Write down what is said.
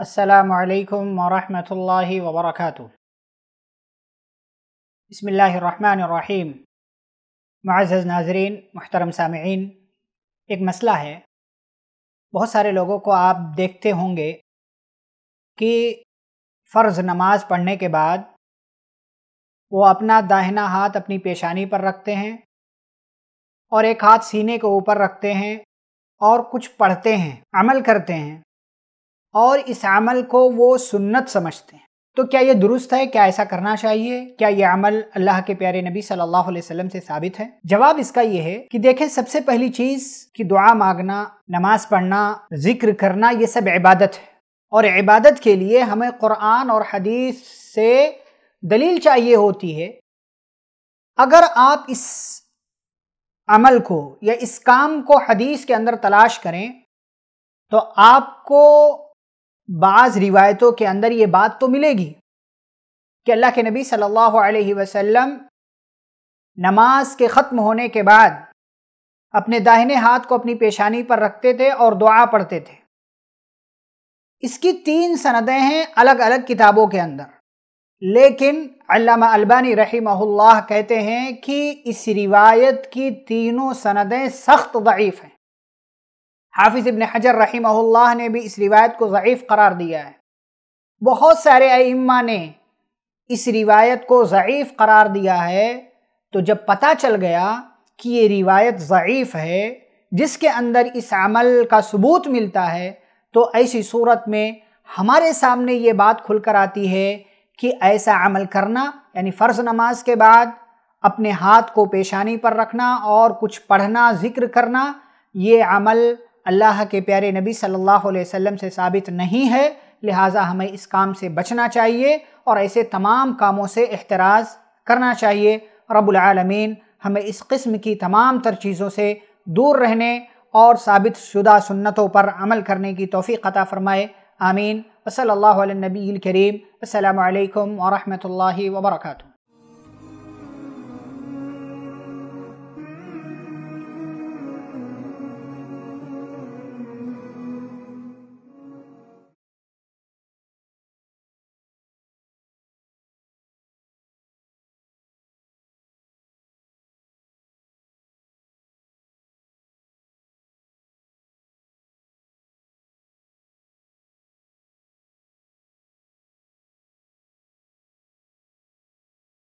असलकम वरहि वबरक बसमीम मज़ज़ नाजरीन महतरम सामीन एक मसला है बहुत सारे लोगों को आप देखते होंगे कि फ़र्ज़ नमाज पढ़ने के बाद वो अपना दाहिना हाथ अपनी पेशानी पर रखते हैं और एक हाथ सीने के ऊपर रखते हैं और कुछ पढ़ते हैं अमल करते हैं और इस अमल को वो सुन्नत समझते हैं तो क्या ये दुरुस्त है क्या ऐसा करना चाहिए क्या ये अमल अल्लाह के प्यारे नबी सल्लल्लाहु अलैहि वसल्लम से साबित है जवाब इसका ये है कि देखें सबसे पहली चीज़ कि दुआ मांगना नमाज पढ़ना जिक्र करना ये सब इबादत है और इबादत के लिए हमें कुरान और हदीस से दलील चाहिए होती है अगर आप इस अमल को या इस काम को हदीस के अंदर तलाश करें तो आपको बाज़ रिवायतों के अंदर ये बात तो मिलेगी कि अल्लाह के नबी सल्लल्लाहु अलैहि वसल्लम नमाज के ख़त्म होने के बाद अपने दाहिने हाथ को अपनी पेशानी पर रखते थे और दुआ पढ़ते थे इसकी तीन सनदें हैं अलग अलग किताबों के अंदर लेकिन अल्लामा अल्बानी रही कहते हैं कि इस रिवायत की तीनों सनदें सख्त ضعीफ़ हैं हाफिज़ इबन हजर रहीमल्ला ने भी इस रिवायत को ज़यीफ़ करार दिया है बहुत सारे अम्मा ने इस रिवायत को ज़यीफ़ करार दिया है तो जब पता चल गया कि ये रिवायत ज़यीफ़ है जिसके अंदर इस अमल का सबूत मिलता है तो ऐसी सूरत में हमारे सामने ये बात खुलकर आती है कि ऐसा अमल करना यानी फ़र्ज़ नमाज के बाद अपने हाथ को पेशानी पर रखना और कुछ पढ़ना ज़िक्र करना ये अमल अल्लाह के प्यारे नबी सल्लल्लाहु अलैहि वसल्लम से साबित नहीं है लिहाजा हमें इस काम से बचना चाहिए और ऐसे तमाम कामों से एहतराज़ करना चाहिए रबालमीन हमें इस किस्म की तमाम तर चीज़ों से दूर रहने और साबित शुदा सुन्नतों पर अमल करने की तोफ़ी अता फ़रमाए आमीन वसल नबी करीम अल्लाम वरहमल वर्का